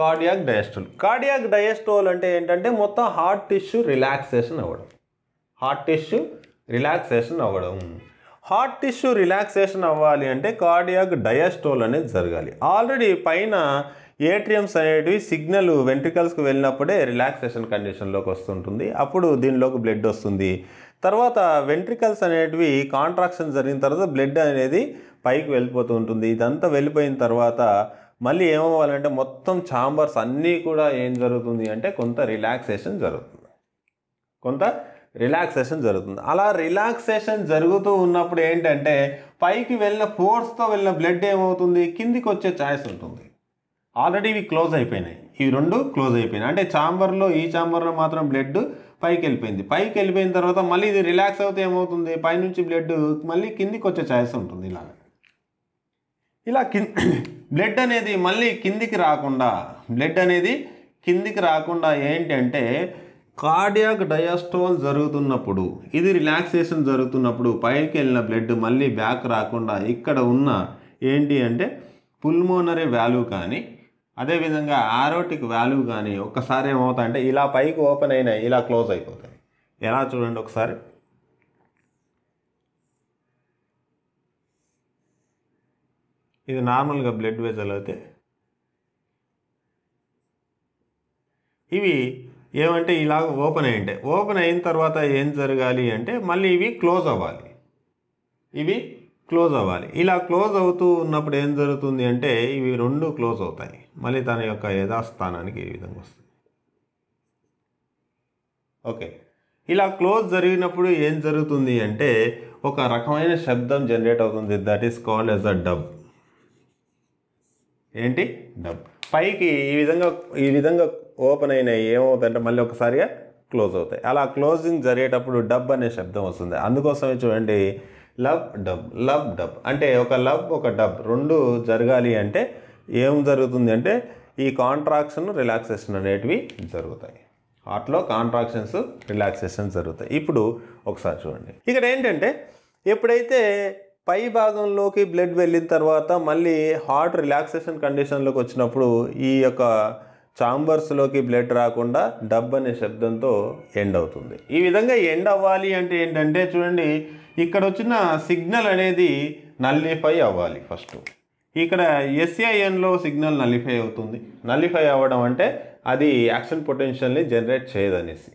cardiac diastole cardiac diastole అంటే ఏంటంటే మొత్తం హార్ట్ టిష్యూ రిలాక్సేషన్ అవ్వడం హార్ట్ టిష్యూ రిలాక్సేషన్ అవ్వడం హార్ట్ టిష్యూ రిలాక్సేషన్ అవ్వాలి అంటే కార్డియాక్ డయాస్టోల్ అనేది జరగాలి ఆల్రెడీ పైన ఏట్రియమ్స్ అనేటివి సిగ్నల్ వెంట్రికల్స్కి వెళ్ళినప్పుడే రిలాక్సేషన్ కండిషన్లోకి వస్తుంటుంది అప్పుడు దీనిలోకి బ్లడ్ వస్తుంది తర్వాత వెంట్రికల్స్ అనేటివి కాంట్రాక్షన్ జరిగిన తర్వాత బ్లడ్ అనేది పైకి వెళ్ళిపోతూ ఉంటుంది ఇదంతా వెళ్ళిపోయిన తర్వాత మళ్ళీ ఏమవ్వాలంటే మొత్తం ఛాంబర్స్ అన్నీ కూడా ఏం జరుగుతుంది అంటే కొంత రిలాక్సేషన్ జరుగుతుంది కొంత రిలాక్సేషన్ జరుగుతుంది అలా రిలాక్సేషన్ జరుగుతూ ఉన్నప్పుడు ఏంటంటే పైకి వెళ్ళిన ఫోర్స్తో వెళ్ళిన బ్లడ్ ఏమవుతుంది కిందికి వచ్చే ఛాయిస్ ఉంటుంది ఆల్రెడీ ఇవి క్లోజ్ అయిపోయినాయి ఇవి రెండు క్లోజ్ అయిపోయినాయి అంటే ఛాంబర్లో ఈ ఛాంబర్లో మాత్రం బ్లడ్ పైకి వెళ్ళిపోయింది పైకి వెళ్ళిపోయిన తర్వాత మళ్ళీ ఇది రిలాక్స్ అవుతే ఏమవుతుంది పైనుంచి బ్లడ్ మళ్ళీ కిందికి వచ్చే ఛాయిస్ ఉంటుంది ఇలాగా ఇలా బ్లడ్ అనేది మళ్ళీ కిందికి రాకుండా బ్లడ్ అనేది కిందికి రాకుండా ఏంటంటే కార్డియాక్ డయాస్టోల్ జరుగుతున్నప్పుడు ఇది రిలాక్సేషన్ జరుగుతున్నప్పుడు పైకి వెళ్ళిన బ్లడ్ మళ్ళీ బ్యాక్ రాకుండా ఇక్కడ ఉన్న ఏంటి అంటే పుల్మోనరీ వాల్యూ కానీ అదేవిధంగా ఆరోటిక్ వాల్యూ కానీ ఒక్కసారి ఏమవుతాయంటే ఇలా పైకి ఓపెన్ అయినాయి ఇలా క్లోజ్ అయిపోతాయి ఎలా చూడండి ఒకసారి ఇది నార్మల్గా బ్లడ్ వెజల్ అయితే ఇవి ఏమంటే ఇలా ఓపెన్ ఉంటాయి ఓపెన్ అయిన తర్వాత ఏం జరగాలి అంటే మళ్ళీ ఇవి క్లోజ్ అవ్వాలి ఇవి క్లోజ్ అవ్వాలి ఇలా క్లోజ్ అవుతూ ఉన్నప్పుడు ఏం జరుగుతుంది అంటే ఇవి రెండు క్లోజ్ అవుతాయి మళ్ళీ తన యొక్క యథాస్థానానికి ఈ విధంగా వస్తుంది ఓకే ఇలా క్లోజ్ జరిగినప్పుడు ఏం జరుగుతుంది అంటే ఒక రకమైన శబ్దం జనరేట్ అవుతుంది that is called as a dub ఏంటి డబ్ పైకి ఈ విధంగా ఈ విధంగా ఓపెన్ అయినాయి ఏమవుతాయంటే మళ్ళీ ఒకసారిగా క్లోజ్ అవుతాయి అలా క్లోజింగ్ జరిగేటప్పుడు డబ్ అనే శబ్దం వస్తుంది అందుకోసమే చూడండి లవ్ డబ్ లవ్ డబ్ అంటే ఒక లవ్ ఒక డబ్ రెండు జరగాలి అంటే ఏం జరుగుతుంది అంటే ఈ కాంట్రాక్షన్ రిలాక్సేషన్ అనేటివి జరుగుతాయి హార్ట్లో కాంట్రాక్షన్స్ రిలాక్సేషన్ జరుగుతాయి ఇప్పుడు ఒకసారి చూడండి ఇక్కడ ఏంటంటే ఎప్పుడైతే పై భాగంలోకి బ్లడ్ వెళ్ళిన తర్వాత మళ్ళీ హార్ట్ రిలాక్సేషన్ కండిషన్లోకి వచ్చినప్పుడు ఈ యొక్క చాంబర్స్లోకి బ్లడ్ రాకుండా డబ్ అనే శబ్దంతో ఎండ్ అవుతుంది ఈ విధంగా ఎండ్ అవ్వాలి అంటే ఏంటంటే చూడండి ఇక్కడ వచ్చిన సిగ్నల్ అనేది నల్లిఫై అవ్వాలి ఫస్ట్ ఇక్కడ ఎస్ఐఎన్లో సిగ్నల్ నల్లిఫై అవుతుంది నల్లిఫై అవ్వడం అంటే అది యాక్షన్ పొటెన్షియల్ని జనరేట్ చేయదనేసి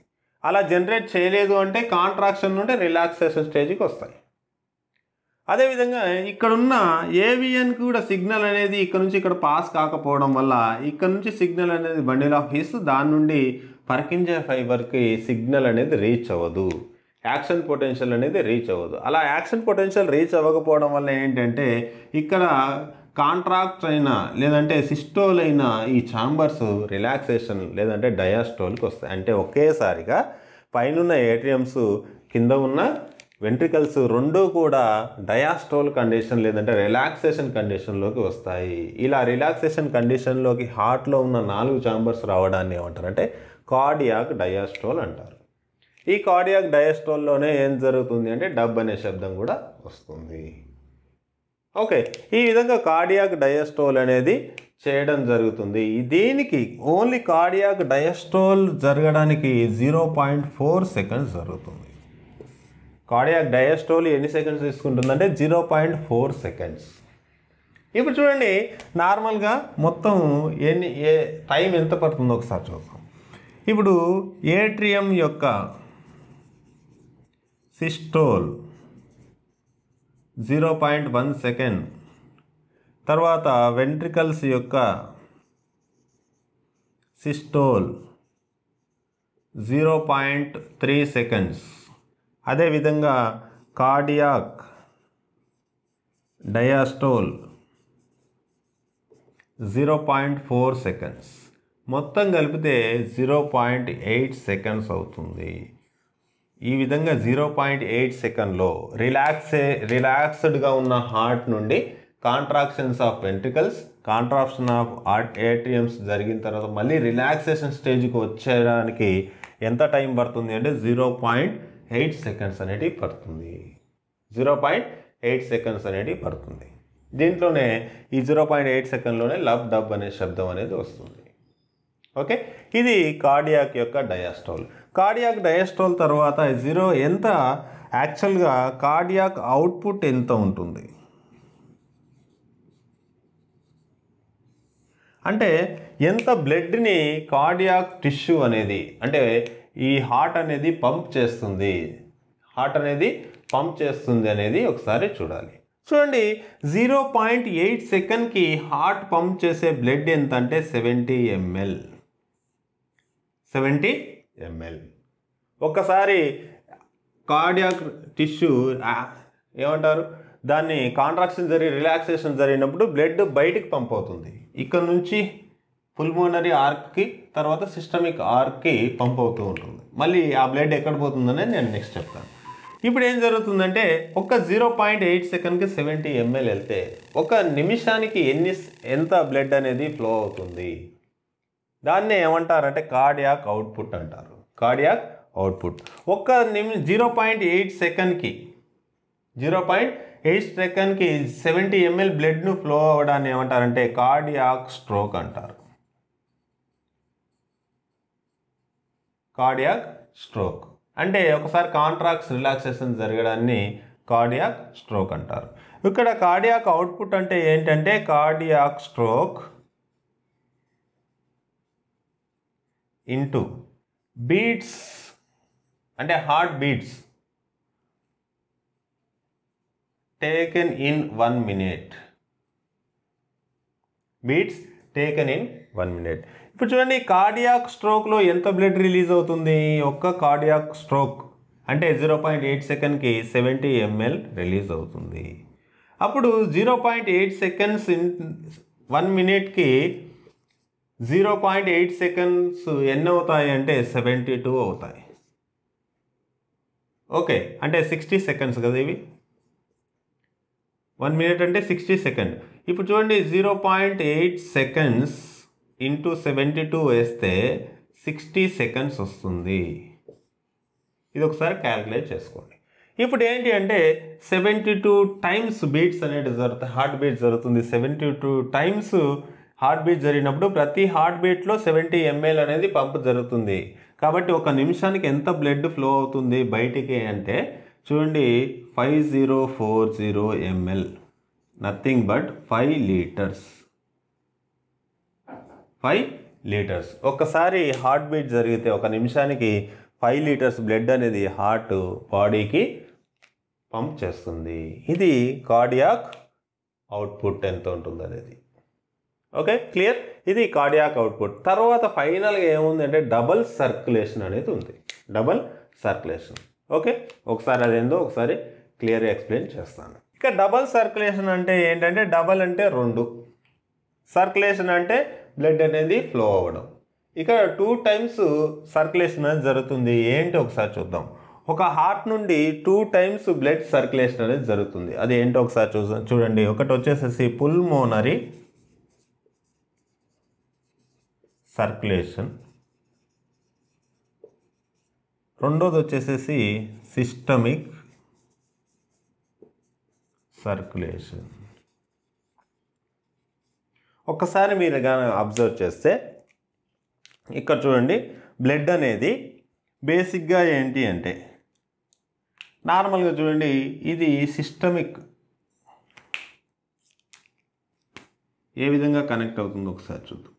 అలా జనరేట్ చేయలేదు అంటే కాంట్రాక్షన్ నుండి రిలాక్సేషన్ స్టేజ్కి వస్తాయి అదేవిధంగా ఇక్కడున్న ఏవిఎన్ కూడా సిగ్నల్ అనేది ఇక్కడ నుంచి ఇక్కడ పాస్ కాకపోవడం వల్ల ఇక్కడ నుంచి సిగ్నల్ అనేది బండిల్ ఆఫ్ హిస్ దాని నుండి పర్కింజే ఫైబర్కి సిగ్నల్ అనేది రీచ్ అవ్వదు యాక్షన్ పొటెన్షియల్ అనేది రీచ్ అవ్వదు అలా యాక్షన్ పొటెన్షియల్ రీచ్ అవ్వకపోవడం వల్ల ఏంటంటే ఇక్కడ కాంట్రాక్ట్ అయినా లేదంటే సిస్టోల్ అయినా ఈ ఛాంబర్స్ రిలాక్సేషన్ లేదంటే డయాస్టోల్కి వస్తాయి అంటే ఒకేసారిగా పైన ఏటీఎంస్ కింద ఉన్న వెంట్రికల్స్ రెండూ కూడా డయాస్ట్రోల్ కండిషన్ లేదంటే రిలాక్సేషన్ కండిషన్లోకి వస్తాయి ఇలా రిలాక్సేషన్ కండిషన్లోకి హార్ట్లో ఉన్న నాలుగు చాంబర్స్ రావడాన్ని ఏమంటారు అంటే కార్డియాక్ డయాస్ట్రోల్ అంటారు ఈ కార్డియాక్ డయాస్ట్రోల్లోనే ఏం జరుగుతుంది అంటే డబ్ అనే శబ్దం కూడా వస్తుంది ఓకే ఈ విధంగా కార్డియాక్ డయాస్ట్రోల్ అనేది చేయడం జరుగుతుంది దీనికి ఓన్లీ కార్డియాక్ డయాస్ట్రోల్ జరగడానికి జీరో పాయింట్ ఫోర్ సెకండ్స్ జరుగుతుంది కార్డియాక్ డయాస్టోల్ ఎన్ని సెకండ్స్ తీసుకుంటుందంటే జీరో పాయింట్ ఫోర్ సెకండ్స్ ఇప్పుడు చూడండి నార్మల్గా మొత్తం ఎన్ని ఏ టైం ఎంత పడుతుందో ఒకసారి చూద్దాం ఇప్పుడు ఏట్రియం యొక్క systole zero point one second తర్వాత వెంట్రికల్స్ యొక్క systole zero point three seconds అదేవిధంగా cardiac diastole zero point four seconds మొత్తం కలిపితే జీరో పాయింట్ ఎయిట్ సెకండ్స్ అవుతుంది ఈ విధంగా జీరో పాయింట్ ఎయిట్ సెకండ్లో రిలాక్సే రిలాక్స్డ్గా ఉన్న హార్ట్ నుండి contractions of ventricles contraction of heart atriums జరిగిన తర్వాత మళ్ళీ రిలాక్సేషన్ స్టేజ్కి వచ్చేయడానికి ఎంత టైం పడుతుంది అంటే జీరో పాయింట్ ఎయిట్ సెకండ్స్ అనేది పడుతుంది జీరో పాయింట్ ఎయిట్ సెకండ్స్ అనేది పడుతుంది దీంట్లోనే ఈ జీరో పాయింట్ ఎయిట్ సెకండ్లోనే లబ్ డబ్ అనే శబ్దం అనేది వస్తుంది ఓకే ఇది కార్డియాక్ యొక్క డయాస్టోల్ కార్డియాక్ డయాస్టోల్ తర్వాత జీరో ఎంత యాక్చువల్గా కార్డియాక్ అవుట్పుట్ ఎంత ఉంటుంది అంటే ఎంత బ్లడ్ని కార్డియాక్ టిష్యూ అనేది అంటే ఈ హార్ట్ అనేది పంప్ చేస్తుంది హార్ట్ అనేది పంప్ చేస్తుంది అనేది ఒకసారి చూడాలి చూడండి జీరో పాయింట్ ఎయిట్ సెకండ్కి హార్ట్ పంప్ చేసే బ్లడ్ ఎంత అంటే సెవెంటీ ఎంఎల్ సెవెంటీ ఎంఎల్ ఒక్కసారి కార్డియాక్ టిష్యూ ఏమంటారు దాన్ని కాంట్రాక్షన్ జరిగి రిలాక్సేషన్ జరిగినప్పుడు బ్లడ్ బయటికి పంప్ అవుతుంది ఇక్కడ నుంచి పుల్మోనరీ ఆర్క్కి తర్వాత సిస్టమిక్ ఆర్కి పంప్ అవుతూ ఉంటుంది మళ్ళీ ఆ బ్లడ్ ఎక్కడ పోతుందని నేను నెక్స్ట్ చెప్తాను ఇప్పుడు ఏం జరుగుతుందంటే ఒక జీరో పాయింట్ ఎయిట్ సెకండ్కి సెవెంటీ ఎంఎల్ వెళ్తే ఒక నిమిషానికి ఎన్ని ఎంత బ్లడ్ అనేది ఫ్లో అవుతుంది దాన్ని ఏమంటారంటే కార్డియాక్ అవుట్పుట్ అంటారు కార్డియాక్ అవుట్పుట్ ఒక్క నిమి జీరో పాయింట్ ఎయిట్ సెకండ్కి జీరో పాయింట్ ఎయిట్ సెకండ్కి సెవెంటీ ఎంఎల్ బ్లడ్ను ఫ్లో అవ్వడాన్ని ఏమంటారంటే కార్డియాక్ స్ట్రోక్ అంటారు కార్డియాక్ స్ట్రోక్ అంటే ఒకసారి కాంట్రాక్ట్స్ రిలాక్సేషన్ జరగడాన్ని కార్డియాక్ స్ట్రోక్ అంటారు ఇక్కడ కార్డియాక్ అవుట్పుట్ అంటే ఏంటంటే కార్డియాక్ స్ట్రోక్ ఇంటూ బీట్స్ అంటే heart beats taken in one minute beats taken in one minute ఇప్పుడు చూడండి కార్డియాక్ స్ట్రోక్లో ఎంత బ్లడ్ రిలీజ్ అవుతుంది ఒక్క కార్డియాక్ స్ట్రోక్ అంటే జీరో పాయింట్ ఎయిట్ సెకండ్కి సెవెంటీ ఎంఎల్ రిలీజ్ అవుతుంది అప్పుడు zero point eight seconds one మినిట్కి జీరో పాయింట్ ఎయిట్ సెకండ్స్ ఎన్ని అవుతాయి అంటే సెవెంటీ టూ అవుతాయి ఓకే అంటే సిక్స్టీ సెకండ్స్ కదా ఇవి వన్ మినిట్ అంటే సిక్స్టీ సెకండ్ ఇప్పుడు చూడండి zero point eight seconds into seventy two వేస్తే సిక్స్టీ సెకండ్స్ వస్తుంది ఇది ఒకసారి క్యాల్కులేట్ చేసుకోండి ఇప్పుడు ఏంటి అంటే సెవెంటీ టూ టైమ్స్ బీట్స్ అనేది జరుగుతాయి హార్ట్ బీట్ జరుగుతుంది seventy two times heart beat జరిగినప్పుడు ప్రతి హార్ట్ బీట్లో సెవెంటీ ఎంఎల్ అనేది పంప్ జరుగుతుంది కాబట్టి ఒక నిమిషానికి ఎంత బ్లడ్ ఫ్లో అవుతుంది బయటికి అంటే చూడండి five zero four zero ML nothing but five litres five litres ఒక్కసారి హార్ట్ బీట్ జరిగితే ఒక నిమిషానికి ఫైవ్ లీటర్స్ బ్లడ్ అనేది హార్ట్ బాడీకి పంప్ చేస్తుంది ఇది కార్డియాక్ అవుట్పుట్ ఎంత ఉంటుంది అనేది ఓకే క్లియర్ ఇది కార్డియాక్ అవుట్పుట్ తర్వాత ఫైనల్గా ఏముంది అంటే డబల్ సర్క్యులేషన్ అనేది ఉంది డబల్ సర్క్యులేషన్ ఓకే ఒకసారి అదేందో ఒకసారి క్లియర్గా ఎక్స్ప్లెయిన్ చేస్తాను ఇక డబల్ సర్క్యులేషన్ అంటే ఏంటంటే డబల్ అంటే రెండు సర్క్యులేషన్ అంటే బ్లడ్ అనేది ఫ్లో అవ్వడం ఇక్కడ టూ టైమ్స్ సర్క్యులేషన్ అనేది జరుగుతుంది ఏంటి ఒకసారి చూద్దాం ఒక హార్ట్ నుండి టూ టైమ్స్ బ్లడ్ సర్క్యులేషన్ అనేది జరుగుతుంది అది ఏంటో ఒకసారి చూ చూడండి ఒకటి వచ్చేసేసి పుల్మోనరీ సర్క్యులేషన్ రెండోది వచ్చేసేసి సిస్టమిక్ సర్క్యులేషన్ ఒకసారి మీరు కానీ అబ్జర్వ్ చేస్తే ఇక్కడ చూడండి బ్లడ్ అనేది బేసిక్గా ఏంటి అంటే నార్మల్గా చూడండి ఇది సిస్టమిక్ ఏ విధంగా కనెక్ట్ అవుతుందో ఒకసారి చూద్దాం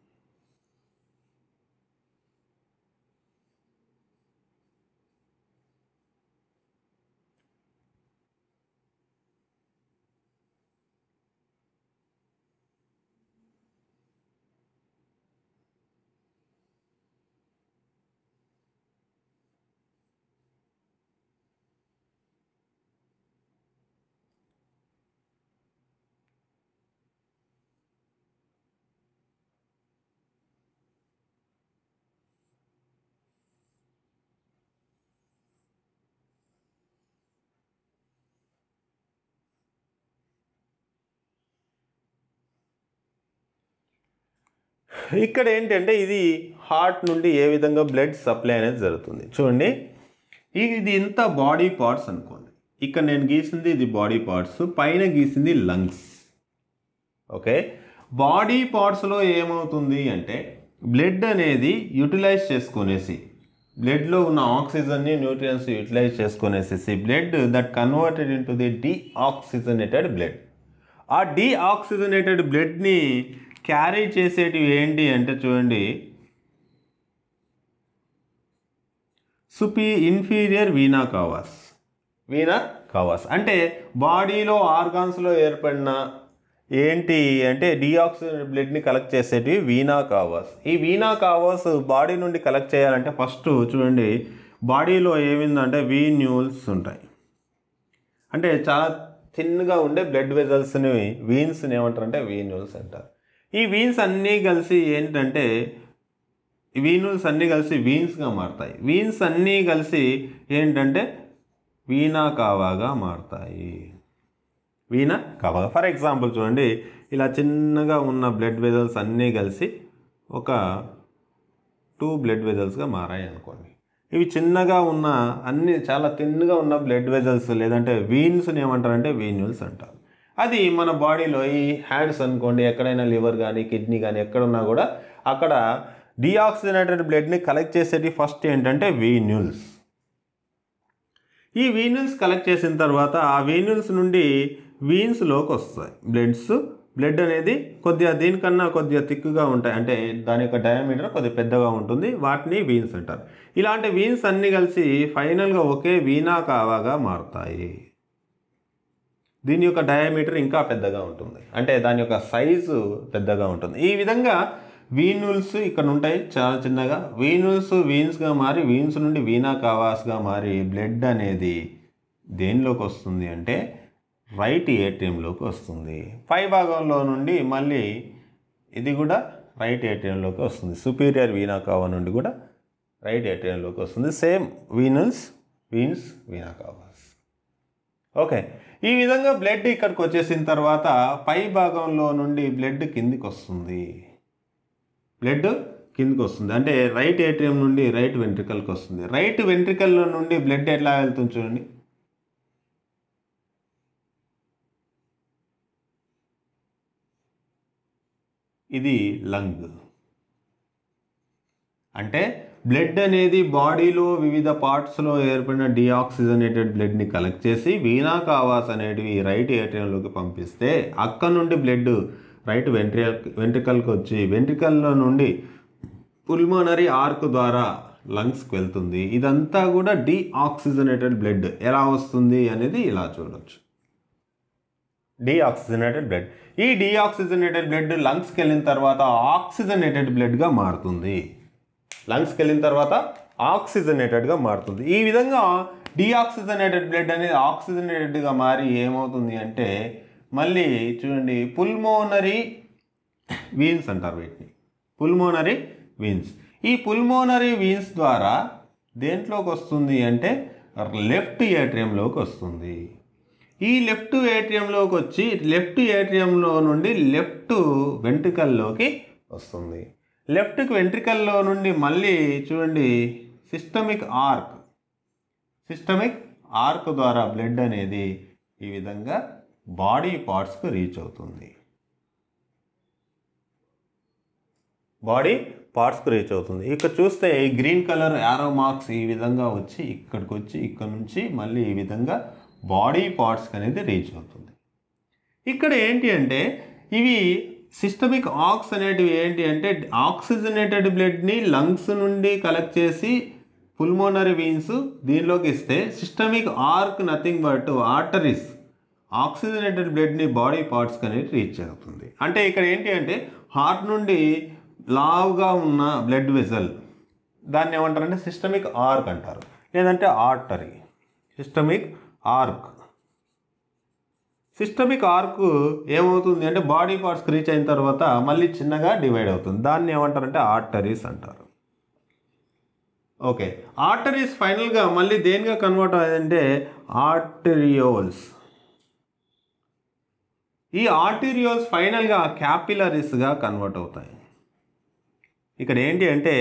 ఇక్కడ ఏంటంటే ఇది హార్ట్ నుండి ఏ విధంగా బ్లడ్ సప్లై అనేది జరుగుతుంది చూడండి ఇది ఇంత బాడీ పార్ట్స్ అనుకోండి ఇక్కడ నేను గీసింది ఇది బాడీ పార్ట్స్ పైన గీసింది లంగ్స్ ఓకే బాడీ పార్ట్స్లో ఏమవుతుంది అంటే బ్లడ్ అనేది యూటిలైజ్ చేసుకునేసి బ్లడ్లో ఉన్న ఆక్సిజన్ని న్యూట్రియన్స్ యూటిలైజ్ చేసుకునేసేసి blood that converted into the deoxygenated blood ఆ డీఆక్సిజనేటెడ్ బ్లడ్ని క్యారీ చేసేటివి ఏంటి అంటే చూడండి superior inferior vena cavas vena cavas అంటే బాడీలో ఆర్గాన్స్లో ఏర్పడిన ఏంటి అంటే డిఆక్సిజన్ బ్లడ్ని కలెక్ట్ చేసేటివి వీనా కావాస్ ఈ వీనా కావాస్ బాడీ నుండి కలెక్ట్ చేయాలంటే ఫస్ట్ చూడండి బాడీలో ఏమిందంటే వీన్యూల్స్ ఉంటాయి అంటే చాలా థిన్గా ఉండే బ్లడ్ వెజల్స్ని వీన్స్ని ఏమంటారంటే వీన్యూల్స్ అంటారు ఈ వీన్స్ అన్నీ కలిసి ఏంటంటే వీనుల్స్ అన్నీ కలిసి వీన్స్గా మారుతాయి వీన్స్ అన్నీ కలిసి ఏంటంటే వీణా కావాగా మారుతాయి వీణ కావాగా ఫర్ ఎగ్జాంపుల్ చూడండి ఇలా చిన్నగా ఉన్న బ్లడ్ వెజల్స్ అన్నీ కలిసి ఒక టూ బ్లడ్ వెజల్స్గా మారాయి అనుకోండి ఇవి చిన్నగా ఉన్న అన్ని చాలా తిన్నగా ఉన్న బ్లడ్ వెజల్స్ లేదంటే వీన్స్ని ఏమంటారంటే వీన్యుల్స్ అంటారు అది మన బాడీలో ఈ హ్యాండ్స్ అనుకోండి ఎక్కడైనా లివర్ కానీ కిడ్నీ కానీ ఎక్కడున్నా కూడా అక్కడ డీఆక్సిజనేటెడ్ బ్లడ్ని కలెక్ట్ చేసేది ఫస్ట్ ఏంటంటే వీన్యూల్స్ ఈ వీన్యూల్స్ కలెక్ట్ చేసిన తర్వాత ఆ వీన్యూల్స్ నుండి వీన్స్లోకి వస్తాయి బ్లడ్స్ బ్లడ్ అనేది కొద్దిగా దీనికన్నా కొద్దిగా తిక్కుగా ఉంటాయి అంటే దాని యొక్క డయామీటర్ కొద్దిగా పెద్దగా ఉంటుంది వాటిని వీన్స్ అంటారు ఇలాంటి వీన్స్ అన్నీ కలిసి ఫైనల్గా ఒకే వీనా కావాగా మారుతాయి దీని యొక్క డయామీటర్ ఇంకా పెద్దగా ఉంటుంది అంటే దాని యొక్క సైజు పెద్దగా ఉంటుంది ఈ విధంగా వీనుల్స్ ఇక్కడ ఉంటాయి చాలా చిన్నగా వీనుల్స్ వీన్స్గా మారి వీన్స్ నుండి వీనా కావాస్గా మారి బ్లడ్ అనేది దేనిలోకి వస్తుంది అంటే రైట్ ఏటీఎంలోకి వస్తుంది పై భాగంలో నుండి మళ్ళీ ఇది కూడా రైట్ ఏటీఎంలోకి వస్తుంది సుపీరియర్ వీనా కావా నుండి కూడా రైట్ ఏటీఎంలోకి వస్తుంది same venules veins vena cavas okay ఈ విధంగా బ్లడ్ ఇక్కడికి వచ్చేసిన తర్వాత పై భాగంలో నుండి బ్లడ్ కిందికి వస్తుంది బ్లడ్ కిందికి వస్తుంది అంటే రైట్ ఏటీఎం నుండి రైట్ వెంట్రికల్కి వస్తుంది రైట్ వెంట్రికల్లో నుండి బ్లడ్ ఎట్లా వెళ్తుంది చూడండి ఇది లంగ్ అంటే బ్లడ్ అనేది బాడీలో వివిధ పార్ట్స్లో ఏర్పడిన డిఆక్సిజనేటెడ్ బ్లడ్ని కలెక్ట్ చేసి వీనా కావాస్ అనేటివి రైట్ ఏటీఎంలోకి పంపిస్తే అక్కడ నుండి బ్లడ్ రైట్ వెంట్రి వెంట్రికల్కి వచ్చి వెంట్రికల్లో నుండి పుల్మోనరీ ఆర్క్ ద్వారా లంగ్స్కి వెళ్తుంది ఇదంతా కూడా డిఆక్సిజనేటెడ్ బ్లడ్ ఎలా వస్తుంది అనేది ఇలా చూడవచ్చు డీఆక్సిజనేటెడ్ బ్లడ్ ఈ డీఆక్సిజనేటెడ్ బ్లడ్ లంగ్స్కి వెళ్ళిన తర్వాత ఆక్సిజనేటెడ్ బ్లడ్గా మారుతుంది లంగ్స్కి వెళ్ళిన తర్వాత ఆక్సిజనేటెడ్గా మారుతుంది ఈ విధంగా డీఆక్సిజనేటెడ్ బ్లడ్ అనేది ఆక్సిజనేటెడ్గా మారి ఏమవుతుంది అంటే మళ్ళీ చూడండి పుల్మోనరీ వీన్స్ అంటారు వీటిని పుల్మోనరీ వీన్స్ ఈ పుల్మోనరీ వీన్స్ ద్వారా దేంట్లోకి వస్తుంది అంటే లెఫ్ట్ ఏట్రియంలోకి వస్తుంది ఈ లెఫ్ట్ ఏట్రియంలోకి వచ్చి లెఫ్ట్ ఏట్రియంలో నుండి లెఫ్ట్ వెంట్రుకల్లోకి వస్తుంది లెఫ్ట్కి వెంట్రికల్లో నుండి మళ్ళీ చూడండి సిస్టమిక్ ఆర్క్ సిస్టమిక్ ఆర్క్ ద్వారా బ్లడ్ అనేది ఈ విధంగా బాడీ పార్ట్స్కు రీచ్ అవుతుంది బాడీ పార్ట్స్కు రీచ్ అవుతుంది ఇక్కడ చూస్తే ఈ గ్రీన్ కలర్ యారో మార్క్స్ ఈ విధంగా వచ్చి ఇక్కడికి వచ్చి ఇక్కడ నుంచి మళ్ళీ ఈ విధంగా బాడీ పార్ట్స్కి అనేది రీచ్ అవుతుంది ఇక్కడ ఏంటి అంటే ఇవి సిస్టమిక్ ఆక్స్ అనేటివి ఏంటి అంటే ఆక్సిజనేటెడ్ బ్లడ్ని లంగ్స్ నుండి కలెక్ట్ చేసి పుల్మోనరీ వీన్స్ దీనిలోకి ఇస్తే systemic arc nothing but arteries oxygenated బ్లడ్ని బాడీ పార్ట్స్కి అనేది రీచ్ అవుతుంది అంటే ఇక్కడ ఏంటి అంటే హార్ట్ నుండి లావుగా ఉన్న బ్లడ్ వెజల్ దాన్ని ఏమంటారంటే సిస్టమిక్ ఆర్క్ అంటారు లేదంటే artery systemic arc systemic arc ఏమవుతుంది అంటే బాడీ పార్ట్స్ రీచ్ అయిన తర్వాత మళ్ళీ చిన్నగా డివైడ్ అవుతుంది దాన్ని ఏమంటారంటే ఆర్టరీస్ అంటారు ఓకే ఆర్టరీస్ ఫైనల్గా మళ్ళీ దేనిగా కన్వర్ట్ అయ్యిందంటే ఆర్టరియోల్స్ ఈ ఆర్టీరియోల్స్ ఫైనల్గా క్యాపిలరీస్గా కన్వర్ట్ అవుతాయి ఇక్కడ ఏంటి అంటే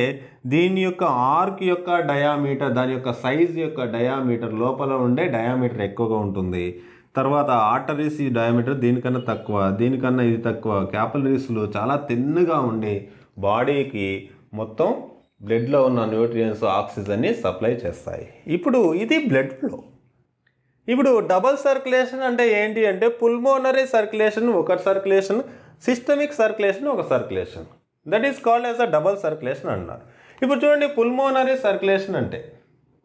దీని యొక్క ఆర్క్ యొక్క డయామీటర్ దాని యొక్క సైజ్ యొక్క డయామీటర్ లోపల ఉండే డయామీటర్ ఎక్కువగా ఉంటుంది తర్వాత ఆర్టరీస్ ఈ డయామీటర్ దీనికన్నా తక్కువ దీనికన్నా ఇది తక్కువ క్యాపిలరీస్లు చాలా తిన్నగా ఉండి బాడీకి మొత్తం బ్లడ్లో ఉన్న న్యూట్రియన్స్ ఆక్సిజన్ని సప్లై చేస్తాయి ఇప్పుడు ఇది బ్లడ్ ఫ్లో ఇప్పుడు డబల్ సర్క్యులేషన్ అంటే ఏంటి అంటే పుల్మోనరీ సర్క్యులేషన్ ఒక సర్క్యులేషన్ సిస్టమిక్ సర్క్యులేషన్ ఒక circulation that is called as a double circulation అన్నారు ఇప్పుడు చూడండి పుల్మోనరీ సర్క్యులేషన్ అంటే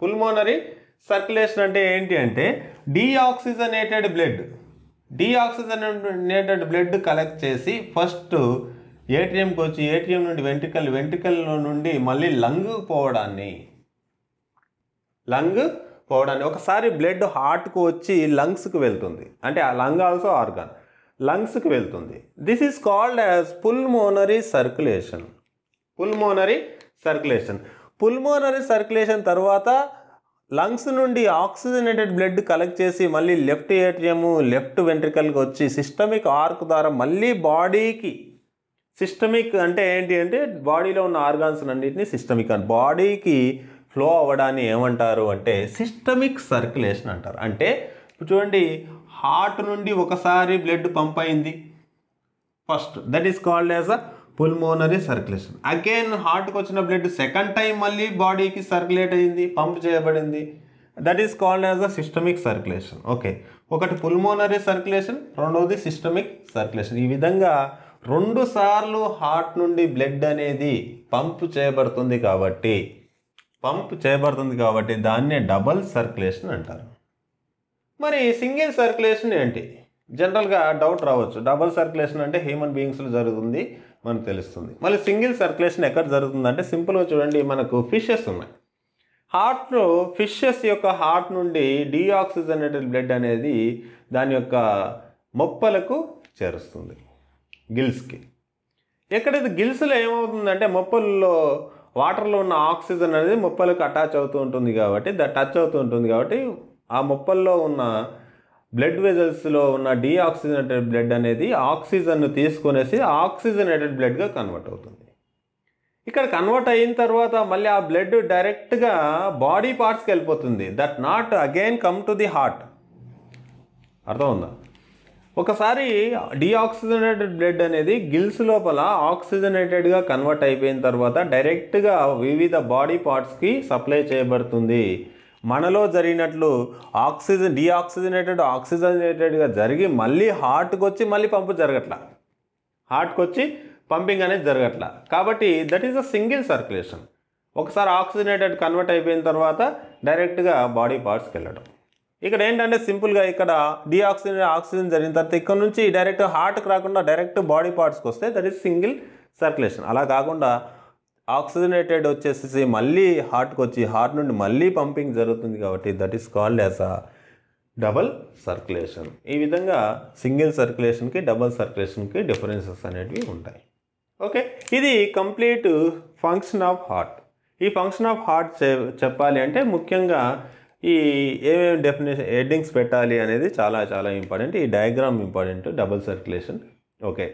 పుల్మోనరీ సర్క్యులేషన్ అంటే ఏంటి అంటే deoxygenated blood deoxygenated blood collect చేసి ఫస్ట్ ఏటీఎంకి వచ్చి ఏటీఎం నుండి వెంటికల్ వెంటికల్ నుండి మళ్ళీ లంగ్ పోవడాన్ని లంగ్ పోవడాన్ని ఒకసారి బ్లడ్ హార్ట్కు వచ్చి లంగ్స్కి వెళ్తుంది అంటే ఆ లంగ్ ఆల్సో ఆర్గాన్ లంగ్స్కి వెళ్తుంది this is called as pulmonary circulation pulmonary circulation pulmonary circulation తర్వాత లంగ్స్ నుండి ఆక్సిజనేటెడ్ బ్లడ్ కలెక్ట్ చేసి మళ్ళీ లెఫ్ట్ ఏటీఎం లెఫ్ట్ వెంట్రికల్కి వచ్చి సిస్టమిక్ ఆర్క్ ద్వారా మళ్ళీ బాడీకి సిస్టమిక్ అంటే ఏంటి అంటే బాడీలో ఉన్న ఆర్గాన్స్ అన్నింటినీ సిస్టమిక్ అని బాడీకి ఫ్లో అవ్వడాన్ని ఏమంటారు అంటే సిస్టమిక్ సర్క్యులేషన్ అంటారు అంటే చూడండి హార్ట్ నుండి ఒకసారి బ్లడ్ పంప్ అయింది first that is called as a pulmonary circulation again హార్ట్కి వచ్చిన బ్లడ్ సెకండ్ టైం మళ్ళీ బాడీకి సర్క్యులేట్ అయింది పంప్ చేయబడింది that is called as a systemic circulation okay ఒకటి పుల్మోనరీ సర్క్యులేషన్ రెండవది సిస్టమిక్ సర్క్యులేషన్ ఈ విధంగా రెండు సార్లు హార్ట్ నుండి బ్లడ్ అనేది పంప్ చేయబడుతుంది కాబట్టి పంప్ చేయబడుతుంది కాబట్టి దాన్నే డబల్ సర్క్యులేషన్ అంటారు మరి సింగిల్ సర్క్యులేషన్ ఏంటి జనరల్గా డౌట్ రావచ్చు డబల్ సర్క్యులేషన్ అంటే హ్యూమన్ బీయింగ్స్లో జరుగుతుంది మనకు తెలుస్తుంది మళ్ళీ సింగిల్ సర్క్యులేషన్ ఎక్కడ జరుగుతుందంటే సింపుల్గా చూడండి మనకు ఫిషెస్ ఉన్నాయి హార్ట్లో ఫిషెస్ యొక్క హార్ట్ నుండి డీఆక్సిజనేటెడ్ బ్లడ్ అనేది దాని యొక్క మొప్పలకు చేరుస్తుంది గిల్స్కి ఎక్కడైతే గిల్స్లో ఏమవుతుందంటే మొప్పల్లో వాటర్లో ఉన్న ఆక్సిజన్ అనేది మొప్పలకు అటాచ్ అవుతూ ఉంటుంది కాబట్టి టచ్ అవుతూ ఉంటుంది కాబట్టి ఆ మొప్పల్లో ఉన్న బ్లడ్ వెజల్స్లో ఉన్న డీఆక్సిజనేటెడ్ బ్లడ్ అనేది ఆక్సిజన్ను తీసుకునేసి ఆక్సిజనేటెడ్ బ్లడ్గా కన్వర్ట్ అవుతుంది ఇక్కడ కన్వర్ట్ అయిన తర్వాత మళ్ళీ ఆ బ్లడ్ డైరెక్ట్గా బాడీ పార్ట్స్కి వెళ్ళిపోతుంది that not again come to the heart అర్థమవుందా ఒకసారి డీఆక్సిజనేటెడ్ బ్లడ్ అనేది గిల్స్ లోపల ఆక్సిజనేటెడ్గా కన్వర్ట్ అయిపోయిన తర్వాత డైరెక్ట్గా వివిధ బాడీ పార్ట్స్కి సప్లై చేయబడుతుంది మనలో జరిగినట్లు ఆక్సిజన్ డీఆక్సిజనేటెడ్ ఆక్సిజనేటెడ్గా జరిగి మళ్ళీ హార్ట్కి వచ్చి మళ్ళీ పంపు జరగట్లా హార్ట్కి వచ్చి పంపింగ్ అనేది జరగట్లా కాబట్టి that is a single circulation ఒకసారి ఆక్సిజనేటెడ్ కన్వర్ట్ అయిపోయిన తర్వాత డైరెక్ట్గా బాడీ పార్ట్స్కి వెళ్ళడం ఇక్కడ ఏంటంటే సింపుల్గా ఇక్కడ డీఆక్సిజన్ ఆక్సిజన్ జరిగిన తర్వాత ఇక్కడ నుంచి డైరెక్ట్ హార్ట్కి రాకుండా డైరెక్ట్ బాడీ పార్ట్స్కి వస్తే దట్ ఈస్ సింగిల్ సర్క్యులేషన్ అలా కాకుండా ఆక్సిజనేటెడ్ వచ్చేసి మళ్ళీ హార్ట్కి వచ్చి హార్ట్ నుండి మళ్ళీ పంపింగ్ జరుగుతుంది కాబట్టి that is called as a double circulation ఈ విధంగా సింగిల్ సర్క్యులేషన్కి డబల్ సర్క్యులేషన్కి డిఫరెన్సెస్ అనేటివి ఉంటాయి ఓకే ఇది కంప్లీట్ ఫంక్షన్ ఆఫ్ హార్ట్ ఈ ఫంక్షన్ ఆఫ్ హార్ట్ చెప్పాలి అంటే ముఖ్యంగా ఈ ఏమేమి డెఫినేషన్ హెడ్డింగ్స్ పెట్టాలి అనేది చాలా చాలా ఇంపార్టెంట్ ఈ diagram important double circulation okay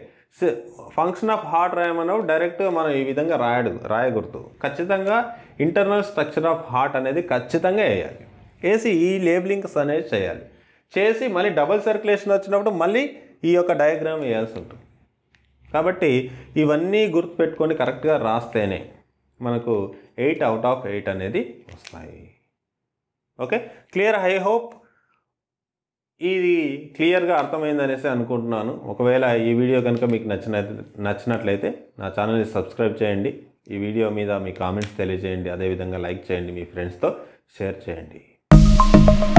function of heart రాయమన్నప్పుడు డైరెక్ట్గా మనం ఈ విధంగా రాయడు రాయకూడదు ఖచ్చితంగా ఇంటర్నల్ స్ట్రక్చర్ ఆఫ్ హార్ట్ అనేది ఖచ్చితంగా వేయాలి వేసి ఈ లేబ్లింగ్స్ అనేది చేయాలి చేసి మళ్ళీ డబల్ సర్క్యులేషన్ వచ్చినప్పుడు మళ్ళీ ఈ యొక్క డయాగ్రామ్ వేయాల్సి ఉంటుంది కాబట్టి ఇవన్నీ గుర్తుపెట్టుకొని కరెక్ట్గా రాస్తేనే మనకు ఎయిట్ అవుట్ ఆఫ్ ఎయిట్ అనేది వస్తాయి ఓకే క్లియర్ ఐ హోప్ ఇది క్లియర్గా అర్థమైంది అనేసి అనుకుంటున్నాను ఒకవేళ ఈ వీడియో కనుక మీకు నచ్చిన నచ్చినట్లయితే నా ఛానల్ని సబ్స్క్రైబ్ చేయండి ఈ వీడియో మీద మీ కామెంట్స్ తెలియజేయండి అదేవిధంగా లైక్ చేయండి మీ ఫ్రెండ్స్తో షేర్ చేయండి